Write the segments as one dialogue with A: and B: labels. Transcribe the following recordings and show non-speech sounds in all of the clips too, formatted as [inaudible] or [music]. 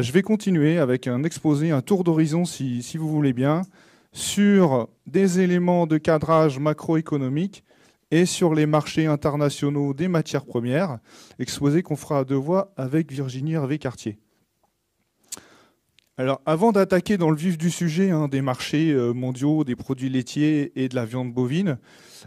A: Je vais continuer avec un exposé, un tour d'horizon si, vous voulez bien, sur des éléments de cadrage macroéconomique et sur les marchés internationaux des matières premières, exposé qu'on fera à deux voix avec Virginie Hervé-Cartier. Alors avant d'attaquer dans le vif du sujet hein, des marchés euh, mondiaux des produits laitiers et de la viande bovine,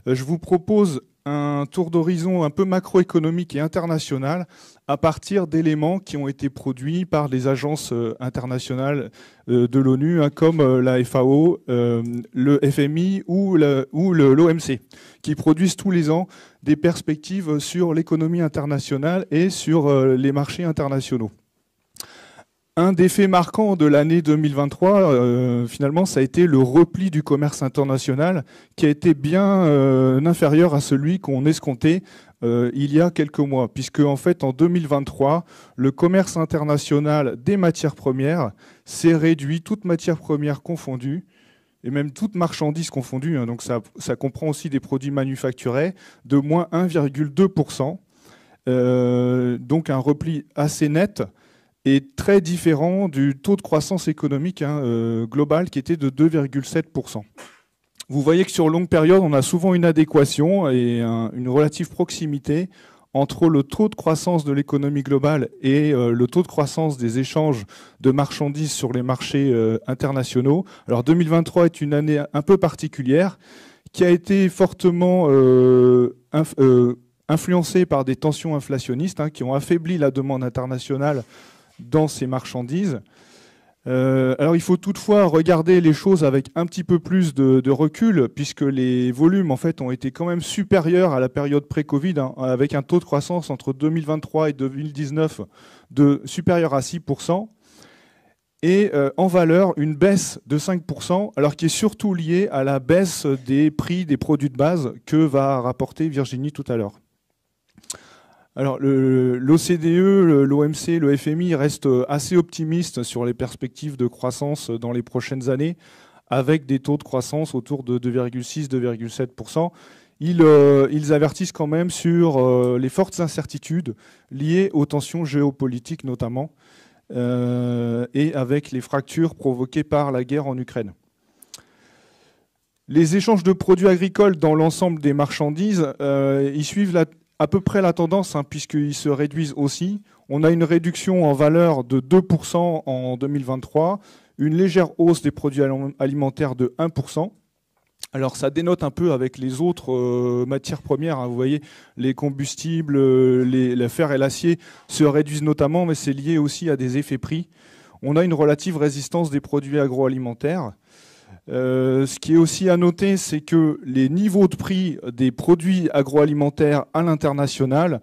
A: euh, je vous propose un tour d'horizon un peu macroéconomique et international à partir d'éléments qui ont été produits par des agences euh, internationales euh, de l'ONU, hein, comme euh, la FAO, le FMI ou l'OMC, qui produisent tous les ans des perspectives sur l'économie internationale et sur les marchés internationaux. Un des faits marquants de l'année 2023, euh, finalement, ça a été le repli du commerce international qui a été bien euh, inférieur à celui qu'on escomptait euh, il y a quelques mois, puisque en fait en 2023, le commerce international des matières premières s'est réduit, toutes matières premières confondues, et même toutes marchandises confondues, hein. donc ça, ça comprend aussi des produits manufacturés, de moins 1,2%, donc un repli assez net est très différent du taux de croissance économique hein, euh, global qui était de 2,7%. Vous voyez que sur longue période, on a souvent une adéquation et une relative proximité entre le taux de croissance de l'économie globale et euh, le taux de croissance des échanges de marchandises sur les marchés euh, internationaux. Alors 2023 est une année un peu particulière qui a été fortement influencée par des tensions inflationnistes hein, qui ont affaibli la demande internationale dans ces marchandises. Euh, alors il faut toutefois regarder les choses avec un petit peu plus de, recul, puisque les volumes en fait ont été quand même supérieurs à la période pré-Covid, hein, avec un taux de croissance entre 2023 et 2019 de supérieur à 6%, et euh, en valeur une baisse de 5%, alors qui est surtout liée à la baisse des prix des produits de base que va rapporter Virginie tout à l'heure. Alors, l'OCDE, l'OMC, le e, FMI restent euh, assez optimistes sur les perspectives de croissance euh, dans les prochaines années, avec des taux de croissance autour de 2,6-2,7%. Ils, euh, ils, avertissent quand même sur les fortes incertitudes liées aux tensions géopolitiques notamment, et avec les fractures provoquées par la guerre en Ukraine. Les échanges de produits agricoles dans l'ensemble des marchandises, ils suivent la, à peu près la tendance, hein, puisqu'ils se réduisent aussi. On a une réduction en valeur de 2% en 2023, une légère hausse des produits alimentaires de 1%. Alors ça dénote un peu avec les autres euh, matières premières. Hein, vous voyez, les combustibles, euh, les, le fer et l'acier se réduisent notamment, mais c'est lié aussi à des effets prix. On a une relative résistance des produits agroalimentaires. Euh, ce qui est aussi à noter, c'est que les niveaux de prix des produits agroalimentaires à l'international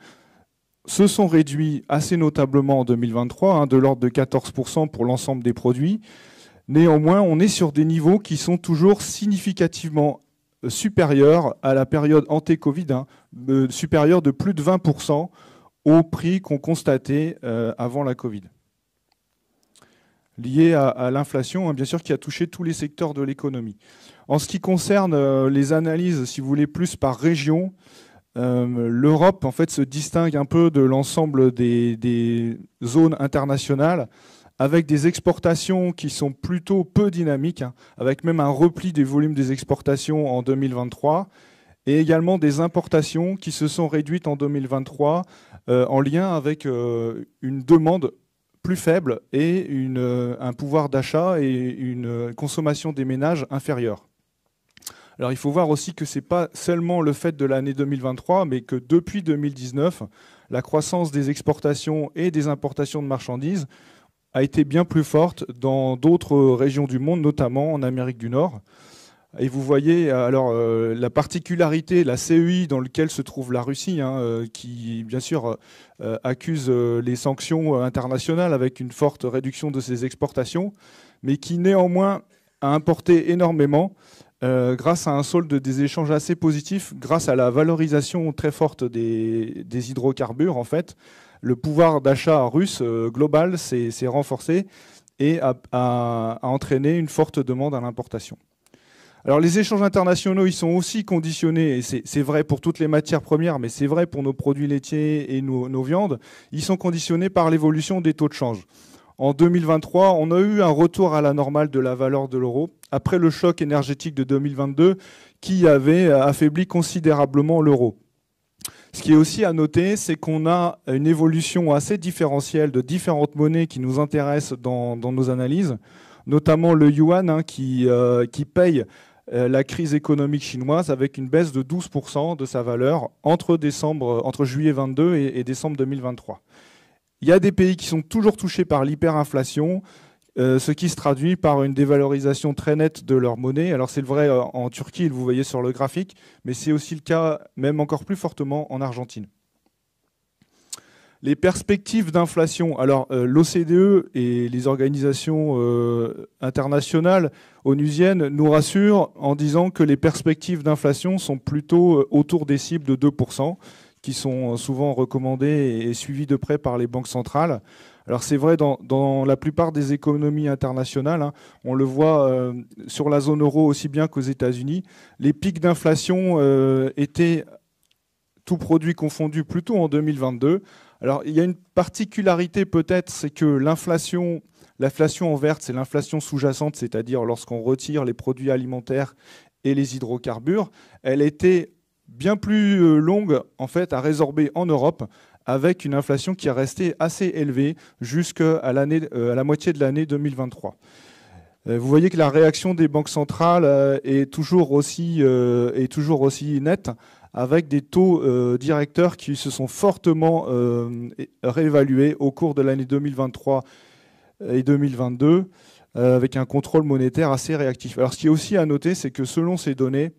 A: se sont réduits assez notablement en 2023, hein, de l'ordre de 14% pour l'ensemble des produits. Néanmoins, on est sur des niveaux qui sont toujours significativement euh, supérieurs à la période anté-Covid, hein, euh, supérieurs de plus de 20% au prix qu'on constatait avant la Covid liées à, l'inflation, hein, bien sûr, qui a touché tous les secteurs de l'économie. En ce qui concerne euh, les analyses, si vous voulez, plus par région, euh, l'Europe en fait se distingue un peu de l'ensemble des, zones internationales avec des exportations qui sont plutôt peu dynamiques, hein, avec même un repli des volumes des exportations en 2023 et également des importations qui se sont réduites en 2023 euh, en lien avec une demande plus faible et euh, un pouvoir d'achat et une euh, consommation des ménages inférieure. Alors il faut voir aussi que ce n'est pas seulement le fait de l'année 2023, mais que depuis 2019, la croissance des exportations et des importations de marchandises a été bien plus forte dans d'autres régions du monde, notamment en Amérique du Nord. Et vous voyez, alors euh, la particularité, la CEI dans laquelle se trouve la Russie, hein, euh, qui bien sûr euh, accuse les sanctions internationales avec une forte réduction de ses exportations, mais qui néanmoins a importé énormément grâce à un solde des échanges assez positif, grâce à la valorisation très forte des, hydrocarbures en fait. Le pouvoir d'achat russe global s'est renforcé et a entraîné une forte demande à l'importation. Alors les échanges internationaux, ils sont aussi conditionnés, et c'est vrai pour toutes les matières premières, mais c'est vrai pour nos produits laitiers et nos, viandes, ils sont conditionnés par l'évolution des taux de change. En 2023, on a eu un retour à la normale de la valeur de l'euro après le choc énergétique de 2022 qui avait affaibli considérablement l'euro. Ce qui est aussi à noter, c'est qu'on a une évolution assez différentielle de différentes monnaies qui nous intéressent dans, nos analyses, notamment le yuan hein, euh, qui paye euh, la crise économique chinoise avec une baisse de 12% de sa valeur entre, décembre, euh, entre juillet 22 et, décembre 2023. Il y a des pays qui sont toujours touchés par l'hyperinflation, euh, ce qui se traduit par une dévalorisation très nette de leur monnaie. Alors c'est le vrai en Turquie, vous voyez sur le graphique, mais c'est aussi le cas même encore plus fortement en Argentine. Les perspectives d'inflation. Alors, euh, l'OCDE et les organisations euh, internationales onusiennes nous rassurent en disant que les perspectives d'inflation sont plutôt euh, autour des cibles de 2%, qui sont souvent recommandées et suivies de près par les banques centrales. Alors c'est vrai dans, la plupart des économies internationales, hein, on le voit sur la zone euro aussi bien qu'aux États-Unis, les pics d'inflation étaient tout produit confondu plutôt en 2022 alors, il y a une particularité peut-être, c'est que l'inflation, l'inflation en verte, c'est l'inflation sous-jacente, c'est-à-dire lorsqu'on retire les produits alimentaires et les hydrocarbures, elle était bien plus euh, longue en fait à résorber en Europe avec une inflation qui a resté assez élevée jusqu'à euh, la moitié de l'année 2023. Euh, vous voyez que la réaction des banques centrales est toujours est toujours aussi nette avec des taux euh, directeurs qui se sont fortement euh, réévalués au cours de l'année 2023 et 2022, euh, avec un contrôle monétaire assez réactif. Alors ce qui est aussi à noter, c'est que selon ces données,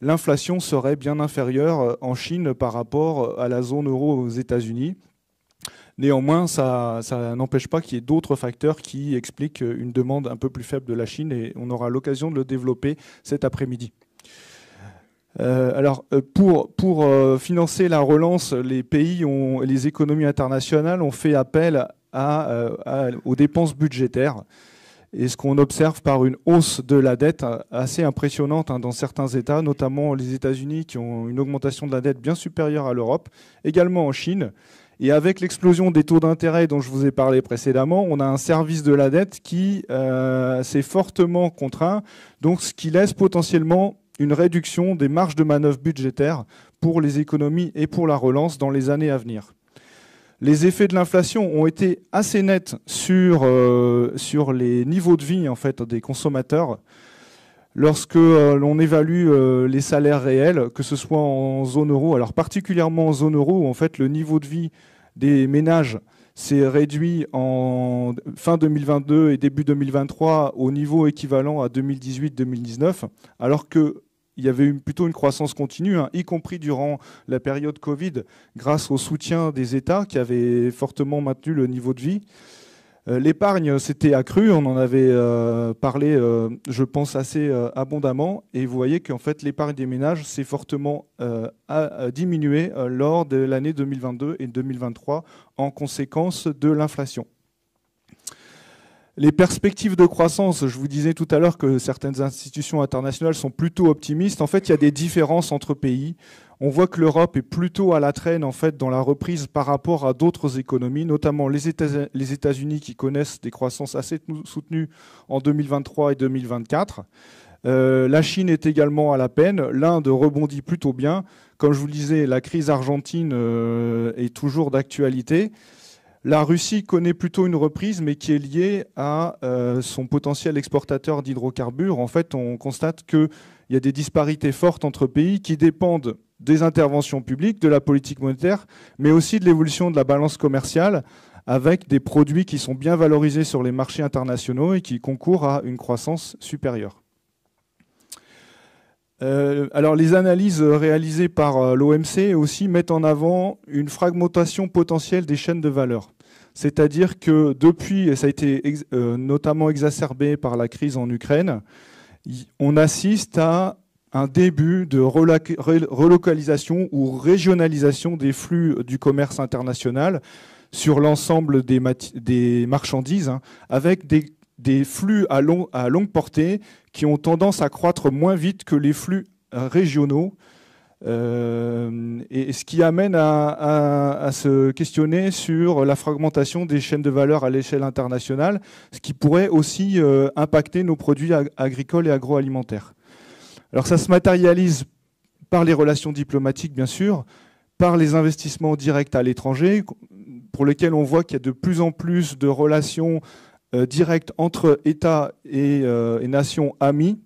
A: l'inflation serait bien inférieure en Chine par rapport à la zone euro aux États-Unis. Néanmoins, ça, ça n'empêche pas qu'il y ait d'autres facteurs qui expliquent une demande un peu plus faible de la Chine et on aura l'occasion de le développer cet après-midi. Euh, alors, euh, pour, pour euh, financer la relance, les pays, ont, les économies internationales ont fait appel à, aux dépenses budgétaires. Et ce qu'on observe par une hausse de la dette assez impressionnante hein, dans certains États, notamment les États-Unis qui ont une augmentation de la dette bien supérieure à l'Europe, également en Chine. Et avec l'explosion des taux d'intérêt dont je vous ai parlé précédemment, on a un service de la dette qui s'est fortement contraint, donc ce qui laisse potentiellement une réduction des marges de manœuvre budgétaires pour les économies et pour la relance dans les années à venir. Les effets de l'inflation ont été assez nets sur, euh, sur les niveaux de vie en fait, des consommateurs. Lorsque euh, l'on évalue euh, les salaires réels, que ce soit en zone euro, alors particulièrement en zone euro, où en fait le niveau de vie des ménages s'est réduit en fin 2022 et début 2023 au niveau équivalent à 2018-2019, alors que il y avait eu plutôt une croissance continue, hein, y compris durant la période Covid, grâce au soutien des États qui avaient fortement maintenu le niveau de vie. Euh, l'épargne s'était accrue, on en avait euh, parlé, euh, je pense, assez abondamment, et vous voyez qu'en fait l'épargne des ménages s'est fortement diminuée lors de l'année 2022 et 2023 en conséquence de l'inflation. Les perspectives de croissance, je vous disais tout à l'heure que certaines institutions internationales sont plutôt optimistes. En fait, il y a des différences entre pays. On voit que l'Europe est plutôt à la traîne en fait dans la reprise par rapport à d'autres économies, notamment les États-Unis qui connaissent des croissances assez soutenues en 2023 et 2024. Euh, la Chine est également à la peine. L'Inde rebondit plutôt bien. Comme je vous le disais, la crise argentine euh, est toujours d'actualité. La Russie connaît plutôt une reprise, mais qui est liée à euh, son potentiel exportateur d'hydrocarbures. En fait, on constate qu'il y a des disparités fortes entre pays qui dépendent des interventions publiques, de la politique monétaire, mais aussi de l'évolution de la balance commerciale avec des produits qui sont bien valorisés sur les marchés internationaux et qui concourent à une croissance supérieure. Euh, alors les analyses euh, réalisées par euh, l'OMC aussi mettent en avant une fragmentation potentielle des chaînes de valeur. C'est-à-dire que depuis, et ça a été notamment exacerbé par la crise en Ukraine, on assiste à un début de relocalisation ou régionalisation des flux du commerce international sur l'ensemble des, des, marchandises, hein, avec des des flux à, longue portée qui ont tendance à croître moins vite que les flux euh, régionaux. Euh, et ce qui amène à, se questionner sur la fragmentation des chaînes de valeur à l'échelle internationale, ce qui pourrait aussi euh, impacter nos produits agricoles et agroalimentaires. Alors ça se matérialise par les relations diplomatiques, bien sûr, par les investissements directs à l'étranger, pour lesquels on voit qu'il y a de plus en plus de relations euh, directe entre États et, nations euh, amies.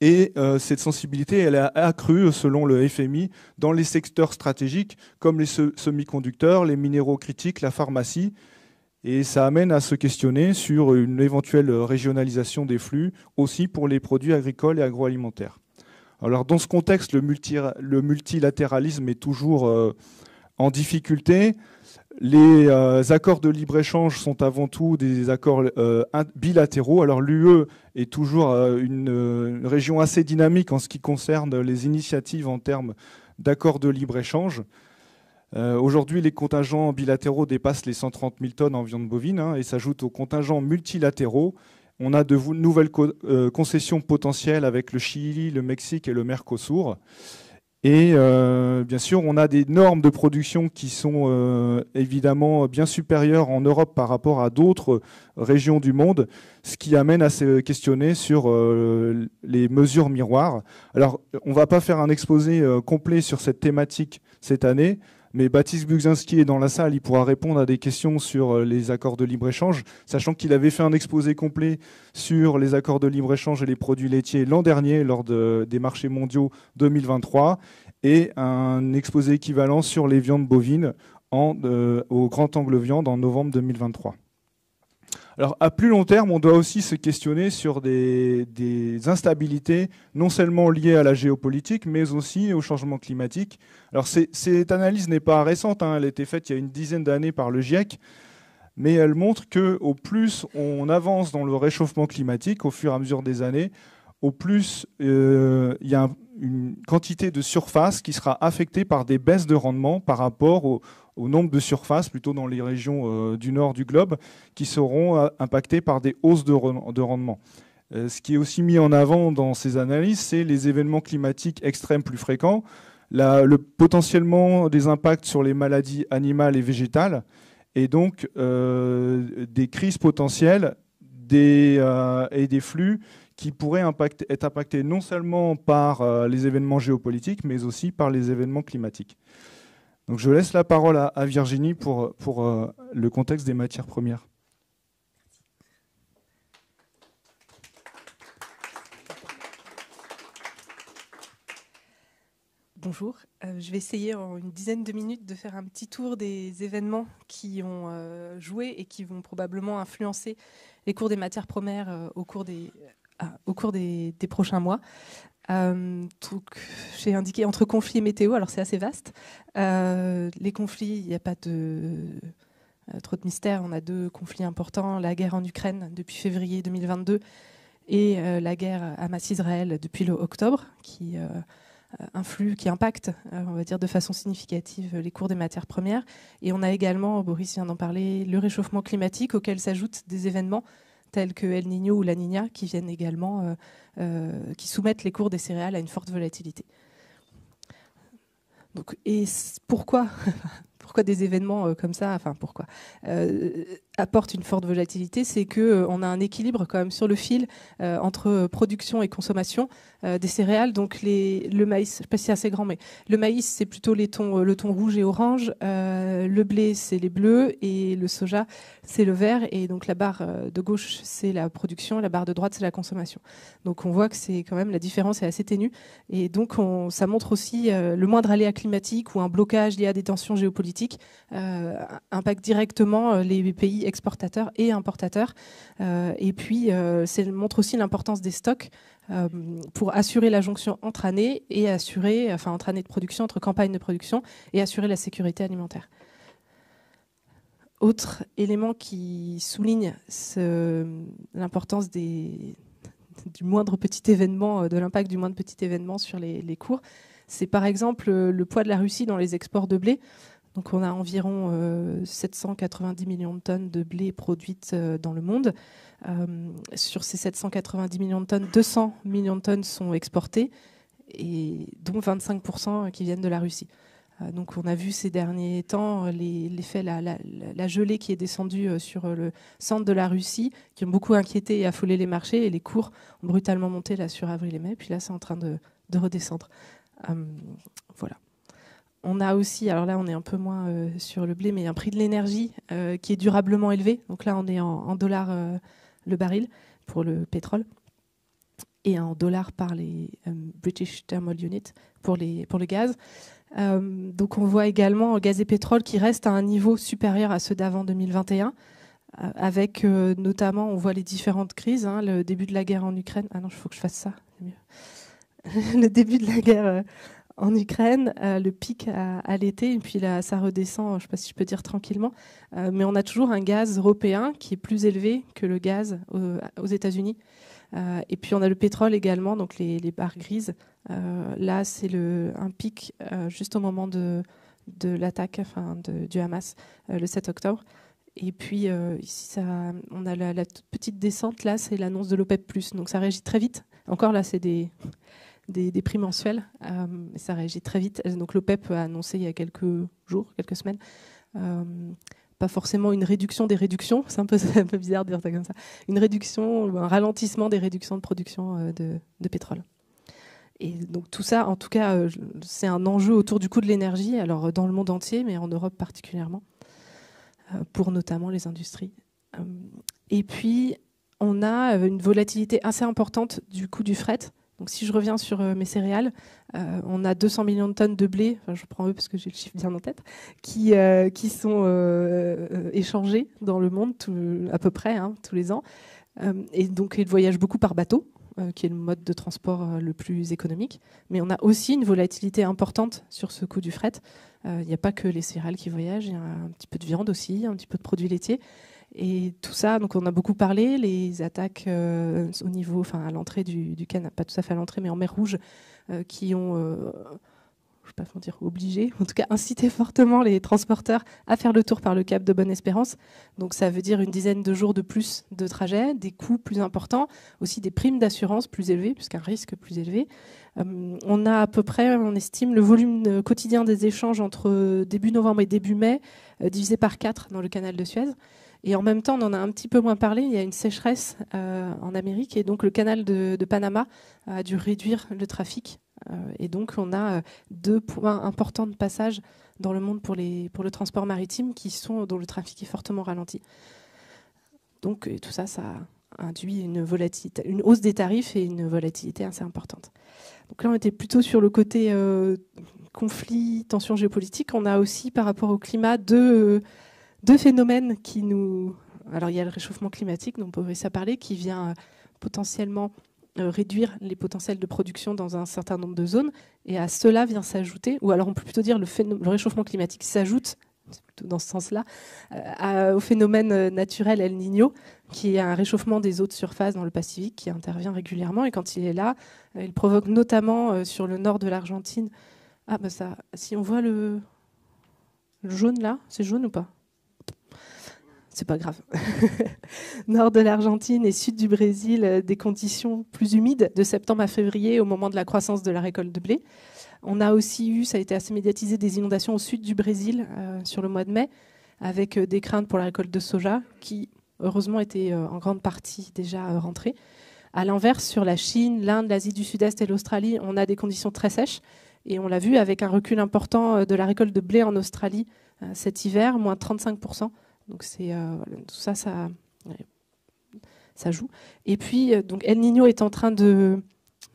A: Et euh, cette sensibilité, elle est accrue, selon le FMI, dans les secteurs stratégiques comme les semi-conducteurs, les minéraux critiques, la pharmacie. Et ça amène à se questionner sur une éventuelle régionalisation des flux, aussi pour les produits agricoles et agroalimentaires. Alors dans ce contexte, le, multilatéralisme est toujours en difficulté. Les euh, accords de libre-échange sont avant tout des accords euh, bilatéraux. Alors l'UE est toujours euh, une, région assez dynamique en ce qui concerne les initiatives en termes d'accords de libre-échange. Aujourd'hui, les contingents bilatéraux dépassent les 130 000 tonnes en viande bovine hein, et s'ajoutent aux contingents multilatéraux. On a de nouvelles concessions potentielles avec le Chili, le Mexique et le Mercosur. Et euh, bien sûr, on a des normes de production qui sont euh, évidemment bien supérieures en Europe par rapport à d'autres régions du monde, ce qui amène à se questionner sur euh, les mesures miroirs. Alors, on ne va pas faire un exposé complet sur cette thématique cette année mais Baptiste Bugzinski est dans la salle, il pourra répondre à des questions sur euh, les accords de libre-échange, sachant qu'il avait fait un exposé complet sur les accords de libre-échange et les produits laitiers l'an dernier lors des marchés mondiaux 2023, et un exposé équivalent sur les viandes bovines euh, au Grand Angle Viande en novembre 2023. Alors à plus long terme, on doit aussi se questionner sur des, instabilités, non seulement liées à la géopolitique, mais aussi au changement climatique. Alors cette analyse n'est pas récente, hein. elle a été faite il y a une dizaine d'années par le GIEC, mais elle montre que au plus on avance dans le réchauffement climatique au fur et à mesure des années, au plus euh, il y a une quantité de surface qui sera affectée par des baisses de rendement par rapport au au nombre de surfaces, plutôt dans les régions euh, du nord du globe, qui seront euh, impactées par des hausses de, rendement. Euh, ce qui est aussi mis en avant dans ces analyses, c'est les événements climatiques extrêmes plus fréquents, le, potentiellement des impacts sur les maladies animales et végétales, et donc des crises potentielles et des flux qui pourraient être impactés non seulement par les événements géopolitiques, mais aussi par les événements climatiques je laisse la parole à, Virginie pour, pour euh, le contexte des matières premières.
B: Bonjour, euh, je vais essayer en une dizaine de minutes de faire un petit tour des événements qui ont euh, joué et qui vont probablement influencer les cours des matières premières au cours des, au cours des, des prochains mois. Euh, j'ai indiqué entre conflits et météo, alors c'est assez vaste. Euh, les conflits, il n'y a pas de, euh, trop de mystères. On a deux conflits importants la guerre en Ukraine depuis février 2022 et la guerre Hamas-Israël depuis le octobre, qui influe, qui impacte, on va dire, de façon significative les cours des matières premières. Et on a également, Boris vient d'en parler, le réchauffement climatique auquel s'ajoutent des événements tels que El Niño ou La Niña, qui viennent également, euh, euh, qui soumettent les cours des céréales à une forte volatilité. Donc, et pourquoi [laughs] pourquoi des événements euh, comme ça Enfin, pourquoi apporte une forte volatilité, c'est qu'on euh, on a un équilibre quand même sur le fil euh, entre euh, production et consommation des céréales. Donc les, le maïs, je ne sais pas si c'est assez grand, mais le maïs, c'est plutôt les tons, le ton rouge et orange, le blé, c'est les bleus, et le soja, c'est le vert. Et donc la barre de gauche, c'est la production, la barre de droite, c'est la consommation. Donc on voit que c'est quand même la différence est assez ténue. Et donc on, ça montre aussi le moindre aléa climatique ou un blocage lié à des tensions géopolitiques impacte directement les pays exportateurs et importateurs. Euh, et puis, ça euh, montre aussi l'importance des stocks euh, pour assurer la jonction entre années et assurer, enfin entre années de production, entre campagnes de production et assurer la sécurité alimentaire. Autre élément qui souligne l'importance du moindre petit événement, de l'impact du moindre petit événement sur les, les cours, c'est par exemple le poids de la Russie dans les exports de blé. Donc on a environ 790 euh, millions de tonnes de blé produites euh, dans le monde. Euh, sur ces 790 millions de tonnes, 200 millions de tonnes sont exportées, et dont 25% qui viennent de la Russie. Donc on a vu ces derniers temps l'effet, la, gelée qui est descendue sur le centre de la Russie, qui ont beaucoup inquiété et affolé les marchés, et les cours ont brutalement monté là sur avril et mai, puis là c'est en train de redescendre. voilà on a aussi, alors là on est un peu moins euh, sur le blé, mais un prix de l'énergie euh, qui est durablement élevé. Donc là on est en, dollars euh, le baril pour le pétrole et en dollars par les British Thermal Unit pour, le gaz. donc on voit également gaz et pétrole qui restent à un niveau supérieur à ceux d'avant 2021, avec notamment on voit les différentes crises, hein, le début de la guerre en Ukraine. Ah non, il faut que je fasse ça, [laughs] le début de la guerre en Ukraine, euh, le pic à, l'été, et puis là, ça redescend, je ne sais pas si je peux dire tranquillement, euh, mais on a toujours un gaz européen qui est plus élevé que le gaz aux, États-Unis. Euh, et puis on a le pétrole également, donc les, barres grises. là, c'est un pic juste au moment de, de l'attaque enfin, du Hamas, le 7 octobre. Et puis ici, ça, on a la, petite descente, là, c'est l'annonce de l'OPEP, donc ça réagit très vite. Encore là, c'est des des, prix mensuels. Euh, ça réagit très vite. Donc l'OPEP e a annoncé il y a quelques jours, quelques semaines, euh, pas forcément une réduction des réductions, [laughs] c'est un peu, bizarre de dire ça comme ça, une réduction ou un ralentissement des réductions de production euh, de, de pétrole. Et donc tout ça, en tout cas, c'est un enjeu autour du coût de l'énergie, alors dans le monde entier, mais en Europe particulièrement, pour notamment les industries. Et puis, on a une volatilité assez importante du coût du fret, donc si je reviens sur euh, mes céréales, euh, on a 200 millions de tonnes de blé, je prends eux parce que j'ai le chiffre bien en tête, qui, euh, sont échangés dans le monde à peu près hein, tous les ans. et donc ils voyagent beaucoup par bateau, qui est le mode de transport le plus économique. Mais on a aussi une volatilité importante sur ce coût du fret. Il n'y a pas que les céréales qui voyagent, il y a un petit peu de viande aussi, un petit peu de produits laitiers. Et tout ça, donc on a beaucoup parlé, les attaques euh, au niveau, enfin à l'entrée du, du Canada, pas tout à fait à l'entrée, mais en mer Rouge, euh, qui ont, euh, je ne pas dire, obligé, en tout cas incité fortement les transporteurs à faire le tour par le Cap de Bonne-Espérance. Donc ça veut dire une dizaine de jours de plus de trajet, des coûts plus importants, aussi des primes d'assurance plus élevées, puisqu'un risque plus élevé. on a à peu près, on estime, le volume quotidien des échanges entre début novembre et début mai divisé par 4 dans le canal de Suez. Et en même temps, on en a un petit peu moins parlé, il y a une sécheresse euh, en Amérique et donc le canal de, Panama a dû réduire le trafic. Euh, et donc on a euh, deux points importants de passage dans le monde pour, les, pour le transport maritime qui sont, dont le trafic est fortement ralenti. Donc tout ça, ça induit une, volatilité, une hausse des tarifs et une volatilité assez importante. Donc là, on était plutôt sur le côté conflit, tension géopolitique. On a aussi, par rapport au climat, deux deux phénomènes qui nous... Alors il y a le réchauffement climatique dont ça parler, qui vient euh, potentiellement euh, réduire les potentiels de production dans un certain nombre de zones. Et à cela vient s'ajouter, ou alors on peut plutôt dire le, le réchauffement climatique s'ajoute, plutôt dans ce sens-là, euh, au phénomène naturel El Niño, qui est un réchauffement des eaux de surface dans le Pacifique qui intervient régulièrement. Et quand il est là, il provoque notamment sur le nord de l'Argentine. Ah, bah ça, si on voit le jaune là, c'est jaune ou pas c'est pas grave, [laughs] nord de l'Argentine et sud du Brésil, euh, des conditions plus humides de septembre à février au moment de la croissance de la récolte de blé. On a aussi eu, ça a été assez médiatisé, des inondations au sud du Brésil euh, sur le mois de mai, avec euh, des craintes pour la récolte de soja qui, heureusement, était en grande partie déjà rentrée. À l'inverse, sur la Chine, l'Inde, l'Asie du Sud-Est et l'Australie, on a des conditions très sèches. Et on l'a vu avec un recul important de la récolte de blé en Australie cet hiver, moins 35 donc c'est euh, tout ça, ça, joue. Et puis euh, donc El Niño est en train de,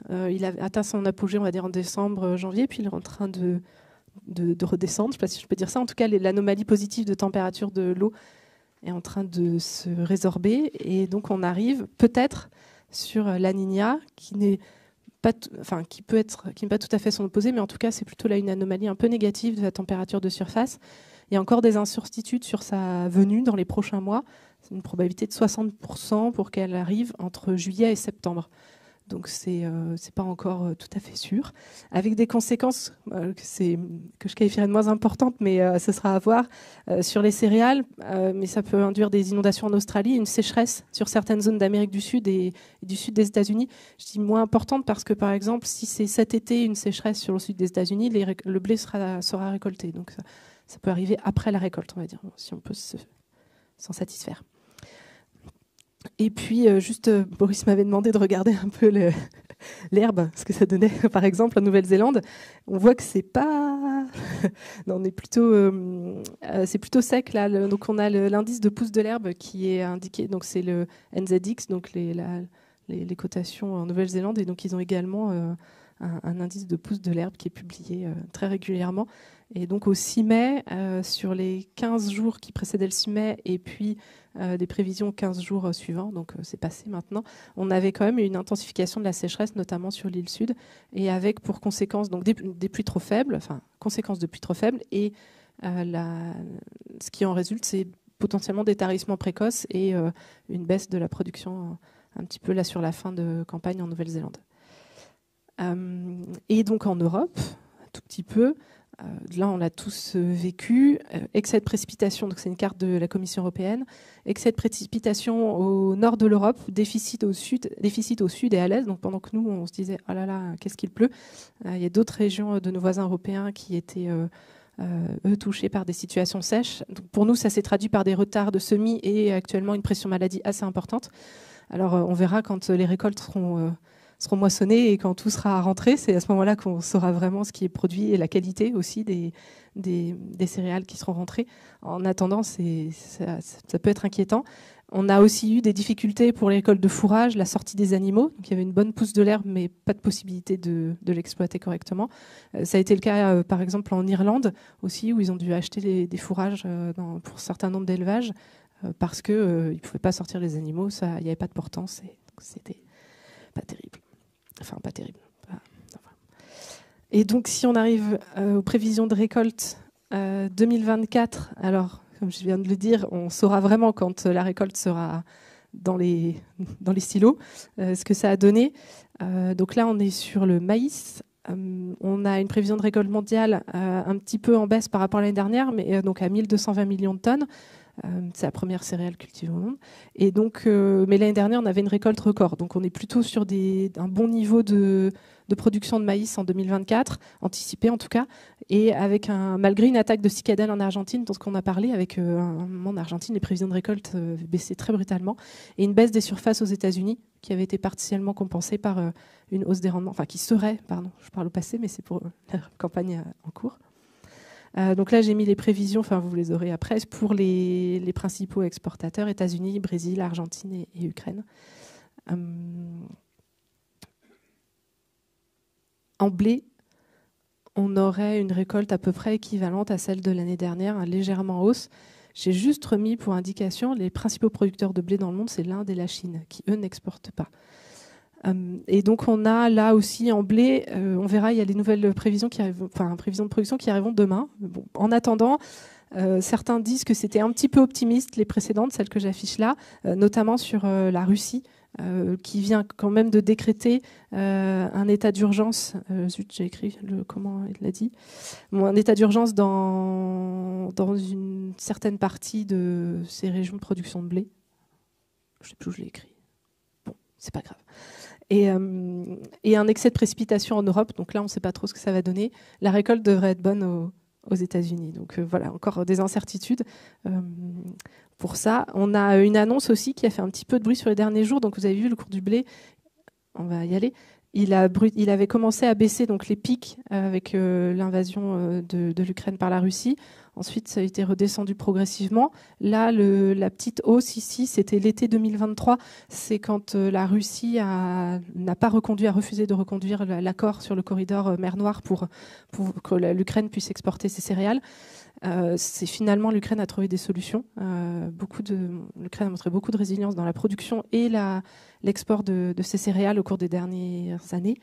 B: euh, il a atteint son apogée, on va dire en décembre, janvier, puis il est en train de, redescendre. Je ne sais pas si je peux dire ça. En tout cas, l'anomalie positive de température de l'eau est en train de se résorber, et donc on arrive peut-être sur la Niña, qui n'est pas enfin, qui peut être, qui n'est pas tout à fait son opposé, mais en tout cas, c'est plutôt là une anomalie un peu négative de la température de surface. Il y a encore des incertitudes sur sa venue dans les prochains mois. C'est une probabilité de 60% pour qu'elle arrive entre juillet et septembre. Donc c'est euh, pas encore euh, tout à fait sûr, avec des conséquences euh, que, que, je qualifierais de moins importantes, mais euh, ce sera à voir sur les céréales. mais ça peut induire des inondations en Australie, une sécheresse sur certaines zones d'Amérique du Sud et, et, du sud des États-Unis. Je dis moins importante parce que par exemple, si c'est cet été une sécheresse sur le sud des États-Unis, le blé sera, sera récolté. Donc ça, ça peut arriver après la récolte, on va dire, si on peut s'en satisfaire. Et puis, euh, juste, euh, Boris m'avait demandé de regarder un peu [laughs] l'herbe, ce que ça donnait, [laughs] par exemple, en Nouvelle-Zélande. On voit que c'est pas. [laughs] non, on est plutôt. Euh, c'est plutôt sec, là. donc, on a l'indice de pouce de l'herbe qui est indiqué. Donc, c'est le NZX, donc les, les, les cotations en Nouvelle-Zélande. Et donc, ils ont également un, indice de pousse de l'herbe qui est publié euh, très régulièrement. Et donc au 6 mai, euh, sur les 15 jours qui précédaient le 6 mai et puis euh, des prévisions 15 jours suivants, donc c'est passé maintenant, on avait quand même une intensification de la sécheresse, notamment sur l'île sud, et avec pour conséquence donc, des, pluies trop faibles, enfin conséquence de pluies trop faibles, et ce qui en résulte, c'est potentiellement des tarissements précoces et une baisse de la production un petit peu là sur la fin de campagne en Nouvelle-Zélande. Euh, et donc en Europe, tout petit peu, euh, là, on l'a tous euh, vécu, excès de précipitation, donc c'est une carte de la Commission européenne, excès de précipitation au nord de l'Europe, déficit au sud, déficit au sud et à l'est. Donc pendant que nous, on se disait, oh là là, qu'est-ce qu'il pleut, il y a d'autres régions de nos voisins européens qui étaient eux touchés par des situations sèches. Donc pour nous, ça s'est traduit par des retards de semis et actuellement une pression maladie assez importante. Alors on verra quand les récoltes seront seront moissonnés et quand tout sera rentré, c'est à ce moment-là qu'on saura vraiment ce qui est produit et la qualité aussi des, des, céréales qui seront rentrées. En attendant, ça, peut être inquiétant. On a aussi eu des difficultés pour l'école de fourrage, la sortie des animaux. Donc, il y avait une bonne pousse de l'herbe, mais pas de possibilité de, l'exploiter correctement. Euh, ça a été le cas, euh, par exemple, en Irlande aussi, où ils ont dû acheter des fourrages euh, dans, pour certains nombres d'élevages parce qu'ils ne pouvaient pas sortir les animaux. Il n'y avait pas de portance. C'était pas terrible. Enfin, pas terrible. Et donc, si on arrive euh, aux prévisions de récolte 2024, euh, alors, comme je viens de le dire, on saura vraiment quand euh, la récolte sera dans les, dans silos, ce que ça a donné. donc là, on est sur le maïs. on a une prévision de récolte mondiale un petit peu en baisse par rapport à l'année dernière, mais donc à 1220 millions de tonnes. Euh, c'est la première céréale cultivée au monde. Et donc, euh, mais l'année dernière, on avait une récolte record. Donc, on est plutôt sur un bon niveau de, production de maïs en 2024, anticipé en tout cas, et avec malgré une attaque de cicadelle en Argentine, dont ce qu'on a parlé, avec euh, un, en Argentine, les prévisions de récolte euh, baissaient très brutalement, et une baisse des surfaces aux États-Unis, qui avait été partiellement compensée par une hausse des rendements, enfin qui serait, pardon, je parle au passé, mais c'est pour la campagne en cours. Euh, donc là, j'ai mis les prévisions, enfin vous les aurez après, pour les, principaux exportateurs, États-Unis, Brésil, Argentine et, Ukraine. Euh, en blé, on aurait une récolte à peu près équivalente à celle de l'année dernière, hein, légèrement hausse. J'ai juste remis pour indication les principaux producteurs de blé dans le monde, c'est l'Inde et la Chine, qui eux n'exportent pas. Euh, et donc on a là aussi en blé, euh, on verra, il y a des nouvelles prévisions qui arrivent, enfin prévisions de production qui arriveront demain. Bon, en attendant, euh, certains disent que c'était un petit peu optimiste les précédentes, celles que j'affiche là, notamment sur la Russie. qui vient quand même de décréter un état d'urgence. j'ai écrit comment elle l'a dit. un état d'urgence dans, dans une certaine partie de ces régions de production de blé. Je sais plus où je l'ai écrit. Bon, c'est pas grave. Euh, et, un excès de précipitation en Europe. Donc là, on ne sait pas trop ce que ça va donner. La récolte devrait être bonne aux, États-Unis. Donc euh, voilà, encore des incertitudes. Euh, pour ça, on a une annonce aussi qui a fait un petit peu de bruit sur les derniers jours. Donc vous avez vu le cours du blé. On va y aller il, avait commencé à baisser donc les pics euh, avec euh, l'invasion euh, de, l'Ukraine par la Russie. Ensuite, ça a été redescendu progressivement. Là, la petite hausse ici, c'était l'été 2023. C'est quand la Russie n'a pas reconduit, a refusé de reconduire l'accord sur le corridor mer Noire pour que l'Ukraine puisse exporter ses céréales. Euh, c'est finalement l'Ukraine a trouvé des solutions. Euh, beaucoup de l'Ukraine a montré beaucoup de résilience dans la production et l'export de, ses céréales au cours des dernières années.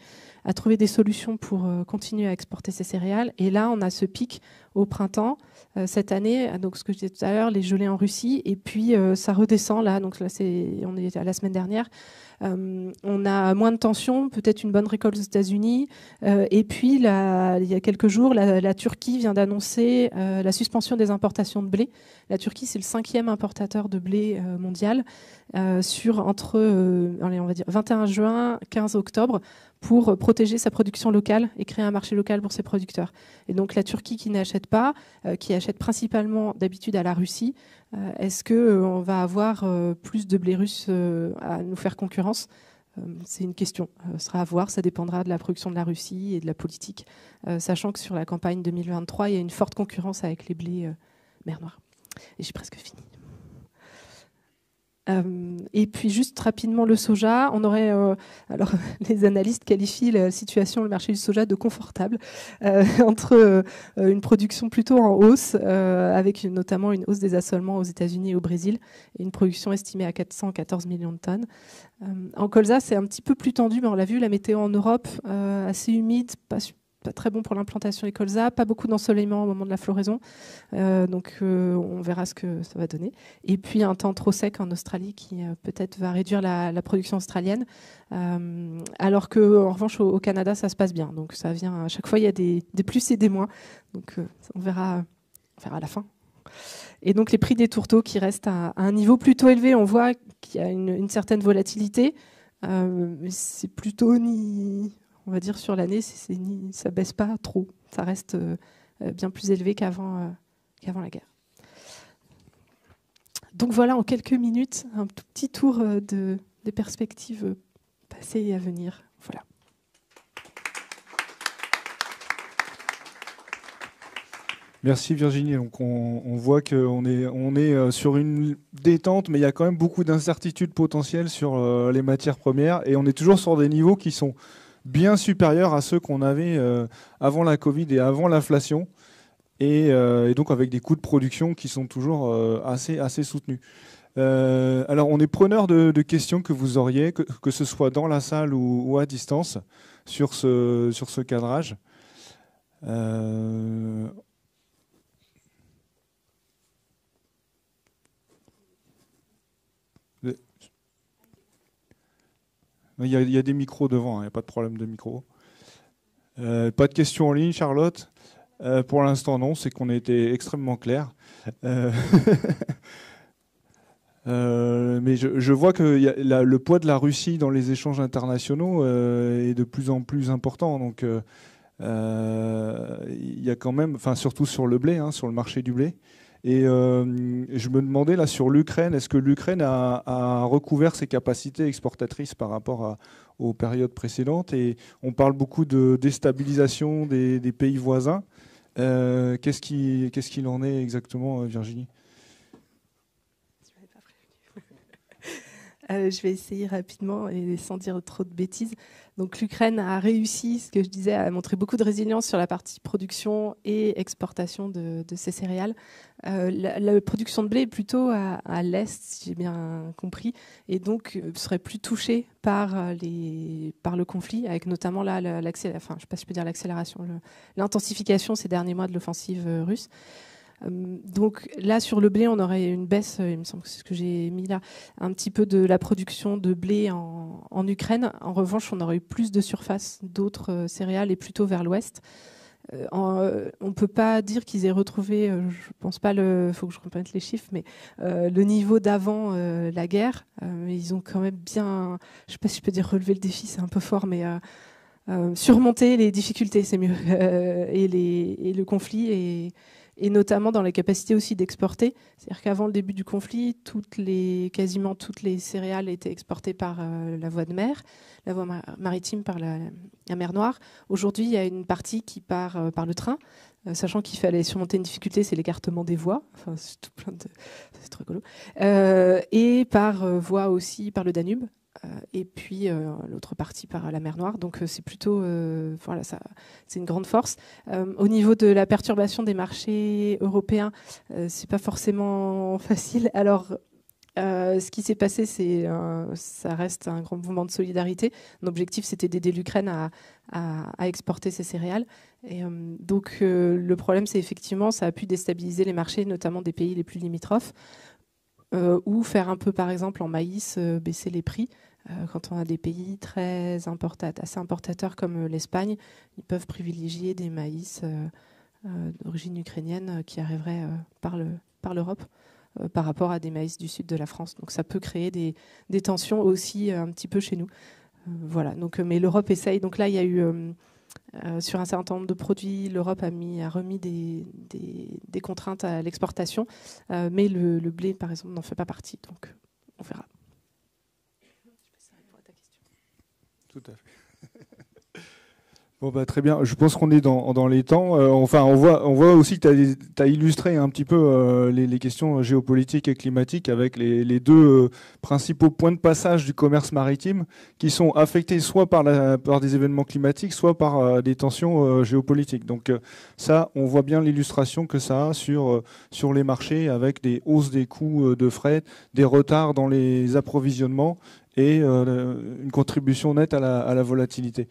B: A trouvé des solutions pour euh, continuer à exporter ses céréales. Et là, on a ce pic au printemps cette année. Donc, ce que je disais tout à l'heure, les gelées en Russie, et puis ça redescend là. Donc là, c'est on est à la semaine dernière. Euh, on a moins de tensions, peut-être une bonne récolte aux États-Unis. Euh, et puis, il y a quelques jours, la, la Turquie vient d'annoncer euh, la suspension des importations de blé. La Turquie, c'est le cinquième importateur de blé mondial. Euh, sur entre euh, on va dire 21 juin, 15 octobre pour protéger sa production locale et créer un marché local pour ses producteurs. Et donc la Turquie qui n'achète pas, euh, qui achète principalement d'habitude à la Russie, est-ce que on va avoir plus de blé russe à nous faire concurrence c'est une question. Ce sera à voir. Ça dépendra de la production de la Russie et de la politique, sachant que sur la campagne 2023, il y a une forte concurrence avec les blés mer noire. Et j'ai presque fini. Euh, et puis juste rapidement le soja, on aurait, euh, alors [laughs] les analystes qualifient la situation, le marché du soja de confortable, euh, [laughs] entre une production plutôt en hausse, avec notamment une hausse des assolements aux États-Unis et au Brésil, et une production estimée à 414 millions de tonnes. en colza, c'est un petit peu plus tendu, mais on l'a vu, la météo en Europe assez humide, pas super pas très bon pour l'implantation des colza, pas beaucoup d'ensoleillement au moment de la floraison. Euh, donc euh, on verra ce que ça va donner. Et puis un temps trop sec en Australie qui euh, peut-être va réduire la, production australienne. alors qu'en revanche au, Canada ça se passe bien. Donc ça vient à chaque fois il y a des, plus et des moins. Donc on verra, à la fin. Et donc les prix des tourteaux qui restent à, un niveau plutôt élevé, on voit qu'il y a une, certaine volatilité. c'est plutôt ni on va dire, sur l'année, ça ne baisse pas trop. Ça reste euh, bien plus élevé euh, qu'avant la guerre. Donc voilà, en quelques minutes, un tout petit tour euh, de, des perspectives passées et à venir.
A: Voilà. Merci Virginie. Donc on, on voit qu'on est, on est sur une détente, mais il y a quand même beaucoup d'incertitudes potentielles sur les matières premières et on est toujours sur des niveaux qui sont bien supérieurs à ceux qu'on avait euh, avant la Covid et avant l'inflation. Euh, et, donc avec des coûts de production qui sont toujours euh, assez, assez soutenus. alors, on est preneur de, questions que vous auriez, que, ce soit dans la salle ou, à distance, sur ce, sur ce cadrage. Il y, a, des micros devant, hein, il n'y a pas de problème de micro. Euh, pas de questions en ligne, Charlotte euh, Pour l'instant, non, c'est qu'on a été extrêmement clair. Euh, [laughs] mais je, vois que le poids de la Russie dans les échanges internationaux est de plus en plus important. Donc, il y a quand même, enfin, surtout sur le blé, hein, sur le marché du blé, et euh, je me demandais là sur l'Ukraine, est-ce que l'Ukraine a, recouvert ses capacités exportatrices par rapport aux périodes précédentes Et on parle beaucoup de déstabilisation des, pays voisins. Euh, qui, qu'est-ce qu'il en est exactement, euh, Virginie
B: Euh, je vais essayer rapidement et sans dire trop de bêtises. Donc l'Ukraine a réussi, ce que je disais, à montrer beaucoup de résilience sur la partie production et exportation de, ses céréales. Euh, la, production de blé est plutôt à, l'est, si j'ai bien compris, et donc euh, serait plus touchée par, le conflit, avec notamment là, enfin, je pas dire l'accélération, l'intensification ces derniers mois de l'offensive russe. Euh, donc là, sur le blé, on aurait une baisse, euh, il me semble que c'est ce que j'ai mis là, un petit peu de la production de blé en, Ukraine. En revanche, on aurait eu plus de surface d'autres euh, céréales et plutôt vers l'ouest. on ne peut pas dire qu'ils aient retrouvé, je pense pas, il faut que je reprenne les chiffres, mais le niveau d'avant la guerre. mais ils ont quand même bien, je ne sais pas si je peux dire relever le défi, c'est un peu fort, mais surmonter les difficultés, c'est mieux, [laughs] et, les, et, le conflit. Et, et notamment dans la capacité aussi d'exporter. C'est-à-dire qu'avant le début du conflit, toutes les, quasiment toutes les céréales étaient exportées par euh, la voie de mer, la voie maritime par la, la mer Noire. Aujourd'hui, il y a une partie qui part euh, par le train, euh, sachant qu'il fallait surmonter une difficulté, c'est l'écartement des voies. Enfin, c'est tout plein de... C'est trop rigolo. et par voie aussi par le Danube. Euh, et puis euh, l'autre partie par la mer Noire. Donc euh, c'est plutôt, voilà, c'est une grande force. au niveau de la perturbation des marchés européens, c'est pas forcément [laughs] facile. Alors ce qui s'est passé, c'est ça reste un grand mouvement de solidarité. L'objectif, c'était d'aider l'Ukraine à, exporter ses céréales. Et, donc, le problème, c'est effectivement, ça a pu déstabiliser les marchés, notamment des pays les plus limitrophes. Euh, ou faire un peu, par exemple, en maïs, euh, baisser les prix euh, quand on a des pays très importateurs, assez importateurs comme l'Espagne, ils peuvent privilégier des maïs d'origine ukrainienne qui arriveraient par l'Europe le, par, par rapport à des maïs du sud de la France. Donc ça peut créer des, tensions aussi un petit peu chez nous. voilà. Donc, mais l'Europe essaye. Donc là, il y a eu euh, sur un certain nombre de produits, l'Europe a, mis, a remis des, contraintes à l'exportation, euh, mais le, blé, par exemple, n'en fait pas partie. Donc, on verra.
A: Tout à fait. Bah, très bien, je pense qu'on est dans, les temps. Euh, enfin, on voit, aussi que tu as, illustré un petit peu euh, les, questions géopolitiques et climatiques avec les, deux euh, principaux points de passage du commerce maritime qui sont affectés soit par, des événements climatiques, soit par des tensions géopolitiques. Donc ça, on voit bien l'illustration que ça a sur, les marchés avec des hausses des coûts de frais, des retards dans les approvisionnements et une contribution nette à la volatilité.